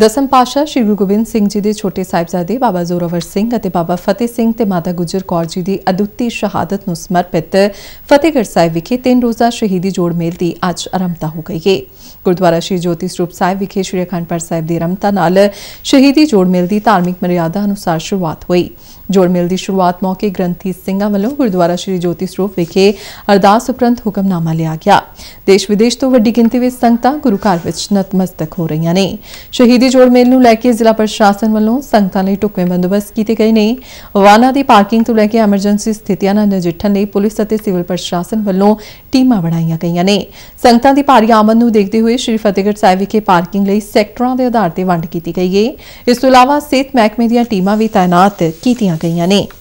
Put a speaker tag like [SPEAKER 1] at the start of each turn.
[SPEAKER 1] ਦਸਮ ਪਾਸ਼ਾ ਸ਼੍ਰੀ ਗੁਰੂ ਗੋਬਿੰਦ ਸਿੰਘ ਜੀ ਦੇ ਛੋਟੇ ਸਾਹਿਬਜ਼ਾਦੇ ਬਾਬਾ ਜ਼ੋਰਾਵਰ ਸਿੰਘ ਅਤੇ ਬਾਬਾ ਫਤਿਹ ਸਿੰਘ ਤੇ ਮਾਤਾ ਗੁਜਰ ਕੌਰ ਜੀ ਦੀ ਅਦੁੱਤੀ ਸ਼ਹਾਦਤ ਨੂੰ ਸਮਰਪਿਤ ਫਤਿਹਗੜ੍ਹ ਸਾਹਿਬ ਵਿਖੇ ਤਿੰਨ ਰੋਜ਼ਾ ਸ਼ਹੀਦੀ ਜੋੜ ਮੇਲ ਦੀ ਅੱਜ ਆਰੰਭਤਾ ਹੋ ਗਈ ਹੈ ਗੁਰਦੁਆਰਾ ਸ਼੍ਰੀ ਜੋਤੀ ਸਰੂਪ ਸਾਹਿਬ ਵਿਖੇ ਸ਼੍ਰੀ ਅਖੰਡਪੁਰ ਸਾਹਿਬ ਦੀ ਰਮਤਾ ਨਾਲ ਸ਼ਹੀਦੀ ਜੋੜ ਮੇਲ ਦੀ ਧਾਰਮਿਕ ਮਰਿਆਦਾ ਅਨੁਸਾਰ ਸ਼ੁਰੂਆਤ ਹੋਈ ਜੋੜ ਮੇਲ ਦੀ ਸ਼ੁਰੂਆਤ ਮੌਕੇ ਗ੍ਰੰਥੀ ਸਿੰਘਾਂ ਵੱਲੋਂ ਗੁਰਦੁਆਰਾ ਸ਼੍ਰੀ ਜੋਤੀ ਸਰੂਪ ਵਿਖੇ ਅਰਦਾਸ ਉਪਰੰਤ ਹੁਕਮਨਾਮਾ ਲਿਆ ਗਿਆ ਦੇਸ਼ ਵਿਦੇਸ਼ ਤੋਂ ਵੱਡੀ ਗਿਣਤੀ ਵਿੱਚ ਸੰਗਤਾਂ ਗੁਰੂ ਘਰ ਵਿੱਚ ਨਤਮਸਤਕ ਹੋ ਰਹੀਆਂ ਨੇ ਸ਼ਹੀਦੀ ਜੋੜ ਮੇਲ ਨੂੰ ਲੈ ਕੇ ਜ਼ਿਲ੍ਹਾ ਪ੍ਰਸ਼ਾਸਨ ਵੱਲੋਂ ਸੰਗਤਾਂ ਲਈ ਟੁਕਵੇਂ ਬੰਦੋਬਸਤ ਕੀਤੇ ਗਏ ਨੇ ਵਾਹਨਾਂ ਦੀ ਪਾਰਕਿੰਗ ਤੋਂ ਲੈ ਕੇ ਐਮਰਜੈਂਸੀ ਸਥਿਤੀਆਂ ਨਾਲ ਨਜਿੱਠਣ ਲਈ ਪੁਲਿਸ ਅਤੇ ਸਿਵਲ ਪ੍ਰਸ਼ਾਸਨ ਵੱਲੋਂ ਟੀਮਾਂ ਬਣਾਈਆਂ ਗਈਆਂ ਨੇ ਸੰਗਤਾਂ ਦੀ ਭਾਰੀ ਆਮਦ ਨੂੰ ਦੇਖਦੇ ਹੋਏ ਸ਼੍ਰੀ ਫਤਿਹਗੜ੍ਹ ਸਾਹਿਬ ਵਿਖੇ ਪਾਰਕਿੰਗ ਲਈ ਸੈਕਟਰਾਂ ਦੇ ਆਧਾਰ ਤੇ ਵੰਡ ਕੀਤੀ ਗਈ ਹੈ ਇਸ ਤੋਂ ਇਲਾਵਾ ਸਿਹਤ ਮਹਿਕਮੇ ਦੀਆਂ ਟੀਮਾਂ ਵੀ ਤਾਇਨਾਤ ਕੀਤੀਆਂ ਗਈਆਂ ਨੇ